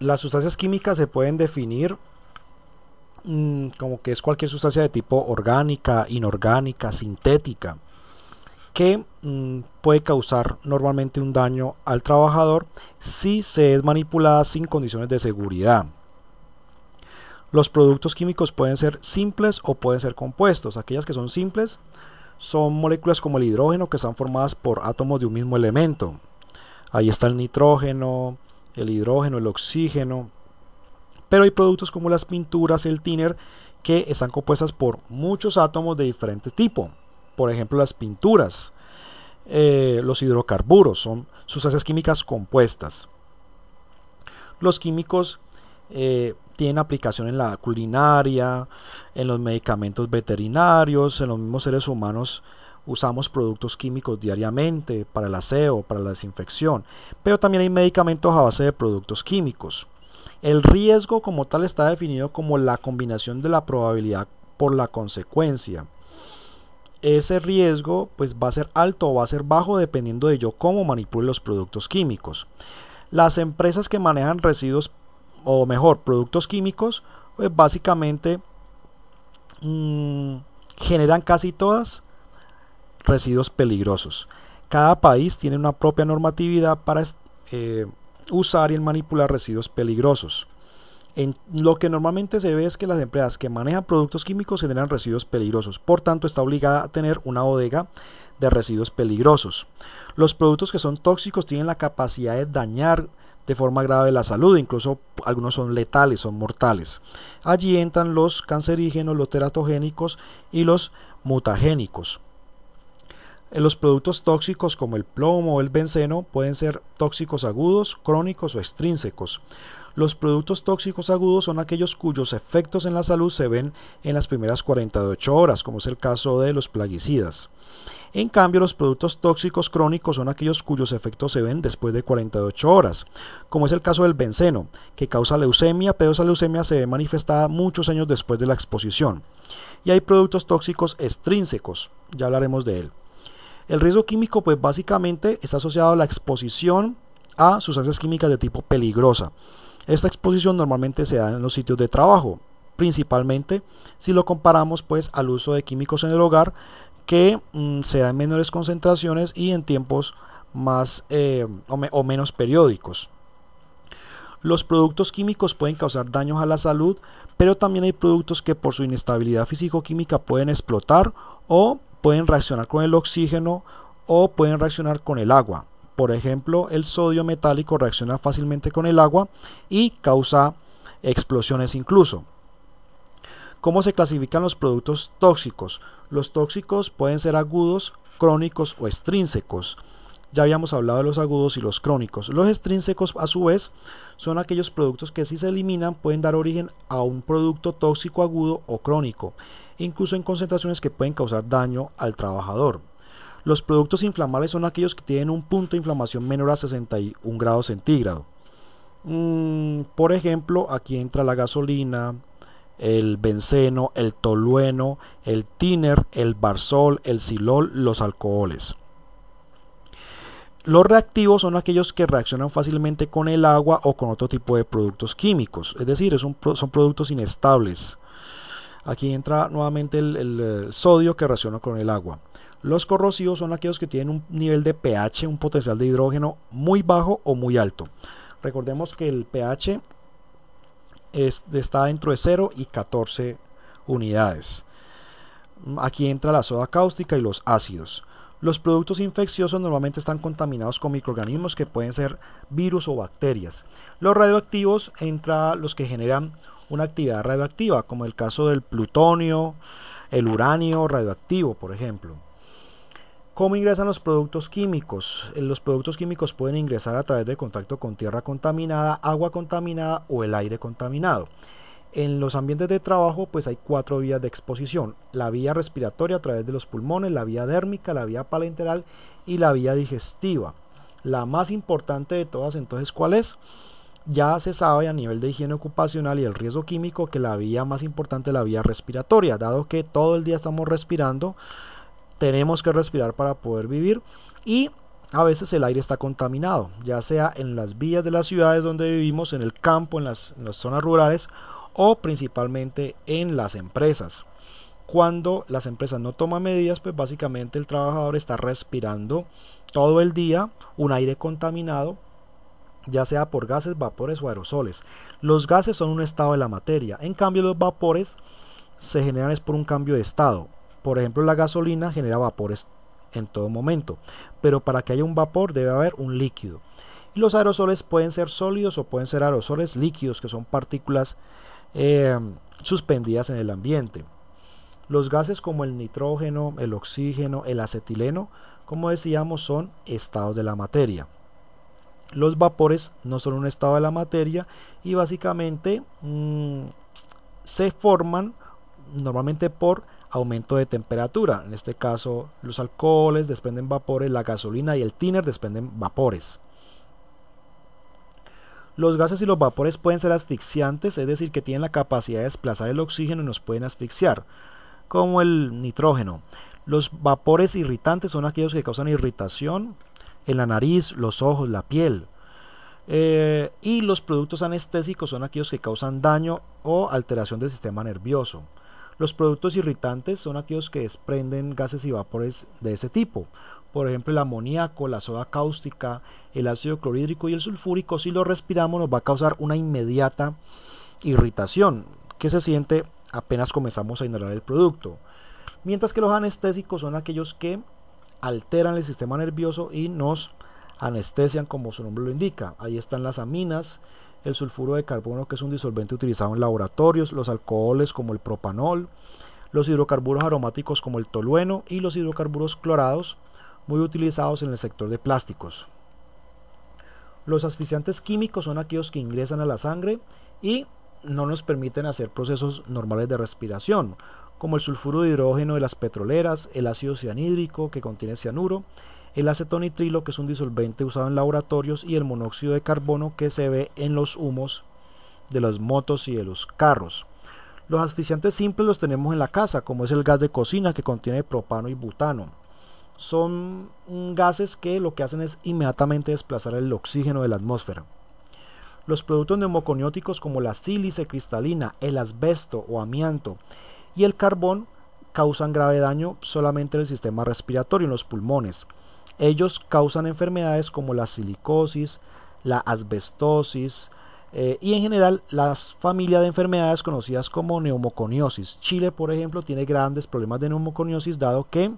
las sustancias químicas se pueden definir mm, como que es cualquier sustancia de tipo orgánica, inorgánica, sintética, que mm, puede causar normalmente un daño al trabajador si se es manipulada sin condiciones de seguridad. Los productos químicos pueden ser simples o pueden ser compuestos. Aquellas que son simples son moléculas como el hidrógeno que están formadas por átomos de un mismo elemento. Ahí está el nitrógeno, el hidrógeno, el oxígeno. Pero hay productos como las pinturas, el thinner, que están compuestas por muchos átomos de diferentes tipos. Por ejemplo, las pinturas, eh, los hidrocarburos, son sustancias químicas compuestas. Los químicos eh, tienen aplicación en la culinaria, en los medicamentos veterinarios, en los mismos seres humanos usamos productos químicos diariamente para el aseo, para la desinfección, pero también hay medicamentos a base de productos químicos. El riesgo como tal está definido como la combinación de la probabilidad por la consecuencia. Ese riesgo pues va a ser alto o va a ser bajo dependiendo de yo cómo manipule los productos químicos. Las empresas que manejan residuos o mejor productos químicos pues básicamente mm, generan casi todas residuos peligrosos. Cada país tiene una propia normatividad para eh, usar y manipular residuos peligrosos. En lo que normalmente se ve es que las empresas que manejan productos químicos generan residuos peligrosos, por tanto está obligada a tener una bodega de residuos peligrosos. Los productos que son tóxicos tienen la capacidad de dañar de forma grave la salud, incluso algunos son letales, son mortales. Allí entran los cancerígenos, los teratogénicos y los mutagénicos. Eh, los productos tóxicos como el plomo o el benceno pueden ser tóxicos agudos, crónicos o extrínsecos. Los productos tóxicos agudos son aquellos cuyos efectos en la salud se ven en las primeras 48 horas, como es el caso de los plaguicidas. En cambio, los productos tóxicos crónicos son aquellos cuyos efectos se ven después de 48 horas, como es el caso del benceno, que causa leucemia, pero esa leucemia se ve manifestada muchos años después de la exposición. Y hay productos tóxicos extrínsecos, ya hablaremos de él. El riesgo químico pues básicamente está asociado a la exposición a sustancias químicas de tipo peligrosa. Esta exposición normalmente se da en los sitios de trabajo, principalmente si lo comparamos pues al uso de químicos en el hogar que mm, se da en menores concentraciones y en tiempos más eh, o, o menos periódicos. Los productos químicos pueden causar daños a la salud, pero también hay productos que por su inestabilidad físico-química pueden explotar o pueden reaccionar con el oxígeno o pueden reaccionar con el agua. Por ejemplo, el sodio metálico reacciona fácilmente con el agua y causa explosiones incluso. ¿Cómo se clasifican los productos tóxicos? Los tóxicos pueden ser agudos, crónicos o extrínsecos. Ya habíamos hablado de los agudos y los crónicos. Los extrínsecos, a su vez, son aquellos productos que si se eliminan pueden dar origen a un producto tóxico agudo o crónico incluso en concentraciones que pueden causar daño al trabajador. Los productos inflamables son aquellos que tienen un punto de inflamación menor a 61 grados centígrados. Mm, por ejemplo, aquí entra la gasolina, el benceno, el tolueno, el tiner, el barsol, el silol, los alcoholes. Los reactivos son aquellos que reaccionan fácilmente con el agua o con otro tipo de productos químicos, es decir, son productos inestables Aquí entra nuevamente el, eh, sodio que reacciona con el agua. Los corrosivos son aquellos que tienen un nivel de pH, un potencial de hidrógeno muy bajo o muy alto. Recordemos que el pH está dentro de 0 y 14 unidades. Aquí entra la soda cáustica y los ácidos. Los productos infecciosos normalmente están contaminados con microorganismos que pueden ser virus o bacterias. Los radioactivos entra los que generan una actividad radioactiva, como el caso del plutonio, el uranio radioactivo, por ejemplo. ¿Cómo ingresan los productos químicos? Eh, los productos químicos pueden ingresar a través de contacto con tierra contaminada, agua contaminada o el aire contaminado. En los ambientes de trabajo pues hay cuatro vías de exposición. La vía respiratoria a través de los pulmones, la vía dérmica, la vía palenteral y la vía digestiva. La más importante de todas entonces, ¿cuál es? ya se sabe a nivel de higiene ocupacional y el riesgo químico que la vía más importante es la vía respiratoria, dado que todo el día estamos respirando, tenemos que respirar para poder vivir y a veces el aire está contaminado, ya sea en las vías de las ciudades donde vivimos, en el campo, en las, zonas rurales o principalmente en las empresas. Cuando las empresas no toman medidas, pues básicamente el trabajador está respirando todo el día un aire contaminado ya sea por gases, vapores o aerosoles. Los gases son un estado de la materia, en cambio los vapores se generan es por un cambio de estado. Por ejemplo, la gasolina genera vapores en todo momento, pero para que haya un vapor debe haber un líquido. Y los aerosoles pueden ser sólidos o pueden ser aerosoles líquidos, que son partículas eh, suspendidas en el ambiente. Los gases como el nitrógeno, el oxígeno, el acetileno, como decíamos, son estados de la materia. Los vapores no son un estado de la materia y básicamente mm, se forman normalmente por aumento de temperatura. En este caso, los alcoholes desprenden vapores, la gasolina y el tiner desprenden vapores. Los gases y los vapores pueden ser asfixiantes, es decir, que tienen la capacidad de desplazar el oxígeno y nos pueden asfixiar, como el nitrógeno. Los vapores irritantes son aquellos que causan irritación, en la nariz, los ojos, la piel. Eh, y los productos anestésicos son aquellos que causan daño o alteración del sistema nervioso. Los productos irritantes son aquellos que desprenden gases y vapores de ese tipo. Por ejemplo, el amoníaco, la soda cáustica, el ácido clorhídrico y el sulfúrico, si lo respiramos nos va a causar una inmediata irritación que se siente apenas comenzamos a inhalar el producto. Mientras que los anestésicos son aquellos que alteran el sistema nervioso y nos anestesian como su nombre lo indica. Ahí están las aminas, el sulfuro de carbono que es un disolvente utilizado en laboratorios, los alcoholes como el propanol, los hidrocarburos aromáticos como el tolueno y los hidrocarburos clorados muy utilizados en el sector de plásticos. Los asfixiantes químicos son aquellos que ingresan a la sangre y no nos permiten hacer procesos normales de respiración como el sulfuro de hidrógeno de las petroleras, el ácido cianhídrico que contiene cianuro, el acetonitrilo que es un disolvente usado en laboratorios y el monóxido de carbono que se ve en los humos de las motos y de los carros. Los asfixiantes simples los tenemos en la casa, como es el gas de cocina que contiene propano y butano. Son gases que lo que hacen es inmediatamente desplazar el oxígeno de la atmósfera. Los productos neumoconióticos como la sílice cristalina, el asbesto o amianto, y el carbón causan grave daño solamente en el sistema respiratorio, en los pulmones. Ellos causan enfermedades como la silicosis, la asbestosis eh, y en general las familias de enfermedades conocidas como neumoconiosis. Chile, por ejemplo, tiene grandes problemas de neumoconiosis dado que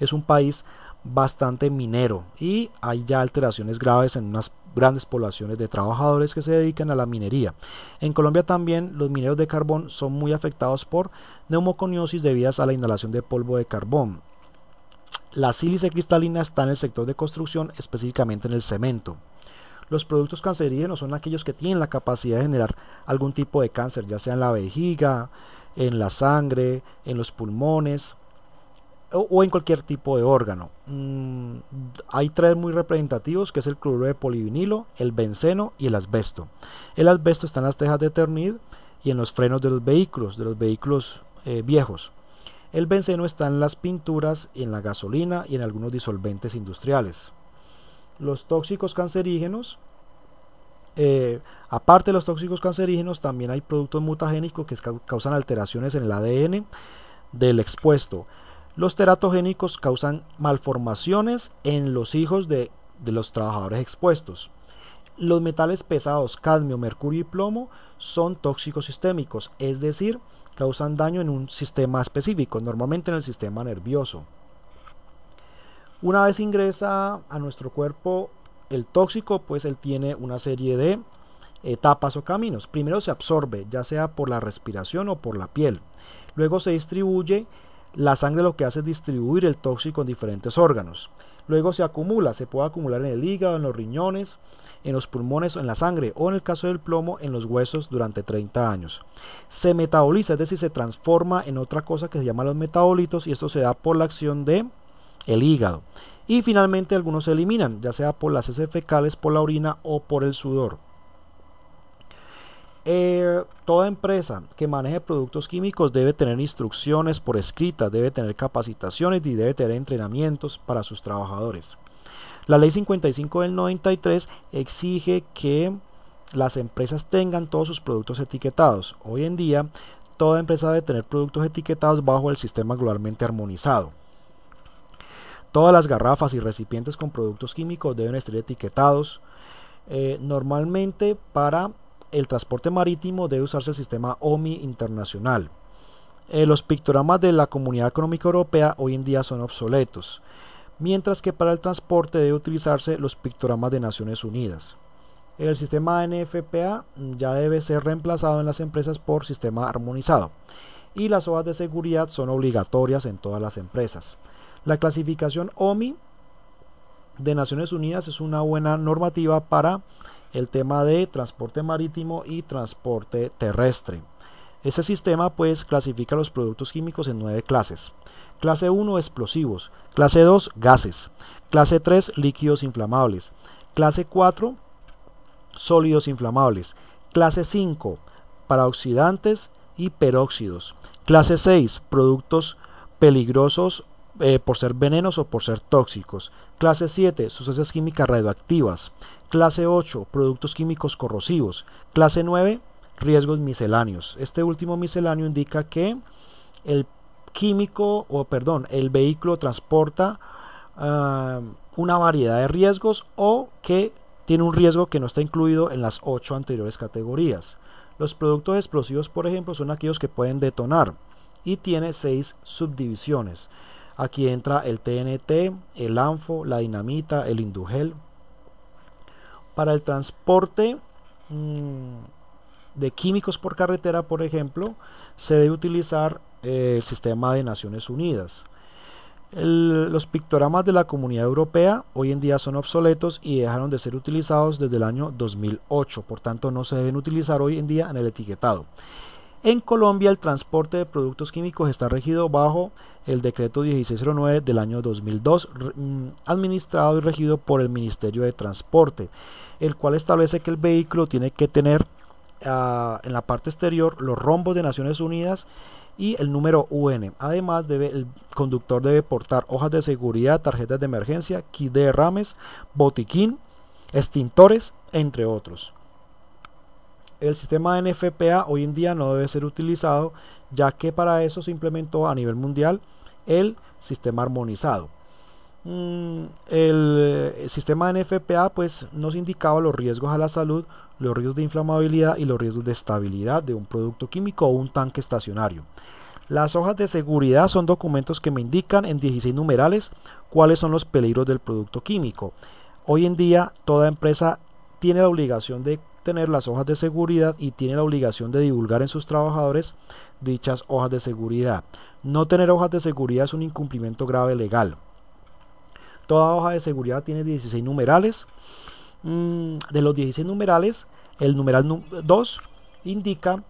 es un país bastante minero y hay ya alteraciones graves en unas grandes poblaciones de trabajadores que se dedican a la minería. En Colombia también los mineros de carbón son muy afectados por neumoconiosis debidas a la inhalación de polvo de carbón. La sílice cristalina está en el sector de construcción, específicamente en el cemento. Los productos cancerígenos son aquellos que tienen la capacidad de generar algún tipo de cáncer, ya sea en la vejiga, en la sangre, en los pulmones, o, en cualquier tipo de órgano. Mm, hay tres muy representativos, que es el cloruro de polivinilo, el benceno y el asbesto. El asbesto está en las tejas de ternid y en los frenos de los vehículos, de los vehículos eh, viejos. El benceno está en las pinturas, en la gasolina y en algunos disolventes industriales. Los tóxicos cancerígenos, eh, aparte de los tóxicos cancerígenos, también hay productos mutagénicos que causan alteraciones en el ADN del expuesto los teratogénicos causan malformaciones en los hijos de, de los trabajadores expuestos. Los metales pesados, cadmio, mercurio y plomo, son tóxicos sistémicos, es decir, causan daño en un sistema específico, normalmente en el sistema nervioso. Una vez ingresa a nuestro cuerpo el tóxico, pues él tiene una serie de etapas o caminos. Primero se absorbe, ya sea por la respiración o por la piel. Luego se distribuye la sangre lo que hace es distribuir el tóxico en diferentes órganos. Luego se acumula, se puede acumular en el hígado, en los riñones, en los pulmones en la sangre, o en el caso del plomo, en los huesos durante 30 años. Se metaboliza, es decir, se transforma en otra cosa que se llama los metabolitos y esto se da por la acción de el hígado. Y finalmente algunos se eliminan, ya sea por las heces fecales, por la orina o por el sudor. Eh, toda empresa que maneje productos químicos debe tener instrucciones por escrita, debe tener capacitaciones y debe tener entrenamientos para sus trabajadores. La ley 55 del 93 exige que las empresas tengan todos sus productos etiquetados. Hoy en día, toda empresa debe tener productos etiquetados bajo el sistema globalmente armonizado. Todas las garrafas y recipientes con productos químicos deben estar etiquetados. Eh, normalmente para el transporte marítimo debe usarse el sistema OMI internacional. Eh, los pictogramas de la Comunidad Económica Europea hoy en día son obsoletos, mientras que para el transporte debe utilizarse los pictogramas de Naciones Unidas. El sistema NFPA ya debe ser reemplazado en las empresas por sistema armonizado y las hojas de seguridad son obligatorias en todas las empresas. La clasificación OMI de Naciones Unidas es una buena normativa para el tema de transporte marítimo y transporte terrestre. Este sistema pues clasifica los productos químicos en nueve clases. Clase 1 explosivos, clase 2 gases, clase 3 líquidos inflamables, clase 4 sólidos inflamables, clase 5 paraoxidantes y peróxidos, clase 6 productos peligrosos eh, por ser venenos o por ser tóxicos. Clase 7, sustancias químicas radioactivas. Clase 8, productos químicos corrosivos. Clase 9, riesgos misceláneos. Este último misceláneo indica que el químico, o perdón, el vehículo transporta ah, una variedad de riesgos o que tiene un riesgo que no está incluido en las 8 anteriores categorías. Los productos explosivos, por ejemplo, son aquellos que pueden detonar y tiene 6 subdivisiones. Aquí entra el TNT, el ANFO, la dinamita, el indugel, para el transporte mm, de químicos por carretera, por ejemplo, se debe utilizar eh, el sistema de Naciones Unidas. los pictogramas de la Comunidad Europea hoy en día son obsoletos y dejaron de ser utilizados desde el año 2008, por tanto no se deben utilizar hoy en día en el etiquetado. En Colombia el transporte de productos químicos está regido bajo el decreto 1609 del año 2002, mm, administrado y regido por el Ministerio de Transporte, el cual establece que el vehículo tiene que tener ah, en la parte exterior los rombos de Naciones Unidas y el número UN. Además, debe, el conductor debe portar hojas de seguridad, tarjetas de emergencia, kit de derrames, botiquín, extintores, entre otros. El sistema NFPA hoy en día no debe ser utilizado ya que para eso se implementó a nivel mundial el sistema armonizado. Mm, el eh, sistema NFPA pues, nos indicaba los riesgos a la salud, los riesgos de inflamabilidad y los riesgos de estabilidad de un producto químico o un tanque estacionario. Las hojas de seguridad son documentos que me indican en 16 numerales cuáles son los peligros del producto químico. Hoy en día toda empresa tiene la obligación de tener las hojas de seguridad y tiene la obligación de divulgar en sus trabajadores dichas hojas de seguridad. No tener hojas de seguridad es un incumplimiento grave legal. Toda hoja de seguridad tiene 16 numerales. Mm, de los 16 numerales, el numeral 2 indica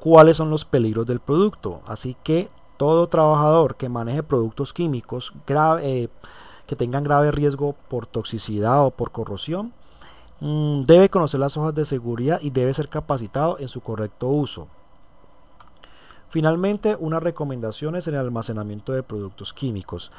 cuáles son los peligros del producto. Así que todo trabajador que maneje productos químicos grave, eh, que tengan grave riesgo por toxicidad o por corrosión, mm, debe conocer las hojas de seguridad y debe ser capacitado en su correcto uso. Finalmente, unas recomendaciones en el almacenamiento de productos químicos.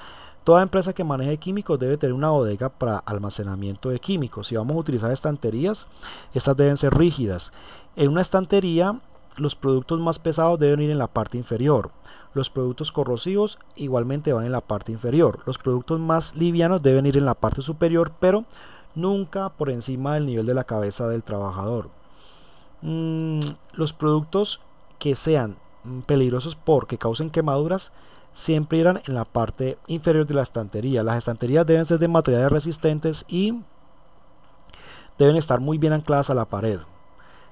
Toda empresa que maneje químicos debe tener una bodega para almacenamiento de químicos. Si vamos a utilizar estanterías, estas deben ser rígidas. En una estantería, los productos más pesados deben ir en la parte inferior. Los productos corrosivos igualmente van en la parte inferior. Los productos más livianos deben ir en la parte superior, pero nunca por encima del nivel de la cabeza del trabajador. Mm, los productos que sean Mm, peligrosos porque causen quemaduras siempre irán en la parte inferior de la estantería. Las estanterías deben ser de materiales resistentes y deben estar muy bien ancladas a la pared.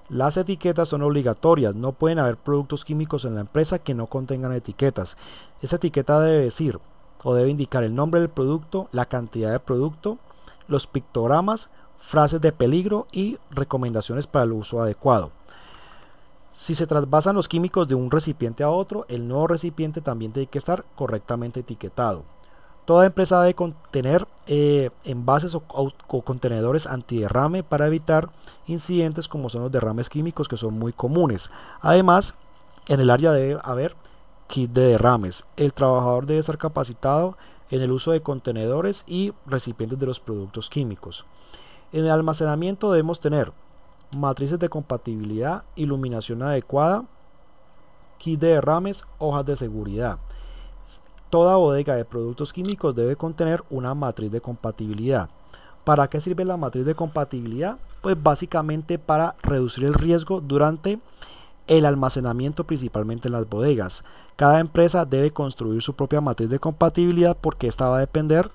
Las etiquetas son obligatorias, no pueden haber productos químicos en la empresa que no contengan etiquetas. Esa etiqueta debe decir o debe indicar el nombre del producto, la cantidad de producto, los pictogramas, frases de peligro y recomendaciones para el uso adecuado. Si se trasvasan los químicos de un recipiente a otro, el nuevo recipiente también tiene que estar correctamente etiquetado. Toda empresa debe contener eh, envases o, o, contenedores antiderrame para evitar incidentes como son los derrames químicos que son muy comunes. Además, en el área debe haber kit de derrames. El trabajador debe estar capacitado en el uso de contenedores y recipientes de los productos químicos. En el almacenamiento debemos tener matrices de compatibilidad, iluminación adecuada, kit de derrames, hojas de seguridad. Toda bodega de productos químicos debe contener una matriz de compatibilidad. ¿Para qué sirve la matriz de compatibilidad? Pues básicamente para reducir el riesgo durante el almacenamiento principalmente en las bodegas. Cada empresa debe construir su propia matriz de compatibilidad porque esta va a depender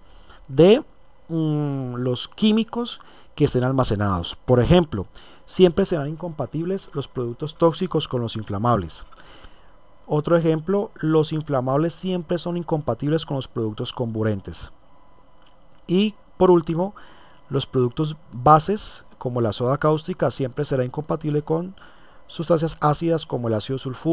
de mm, los químicos que estén almacenados. Por ejemplo, siempre serán incompatibles los productos tóxicos con los inflamables. Otro ejemplo, los inflamables siempre son incompatibles con los productos comburentes. Y por último, los productos bases como la soda cáustica siempre será incompatible con sustancias ácidas como el ácido sulfúrico.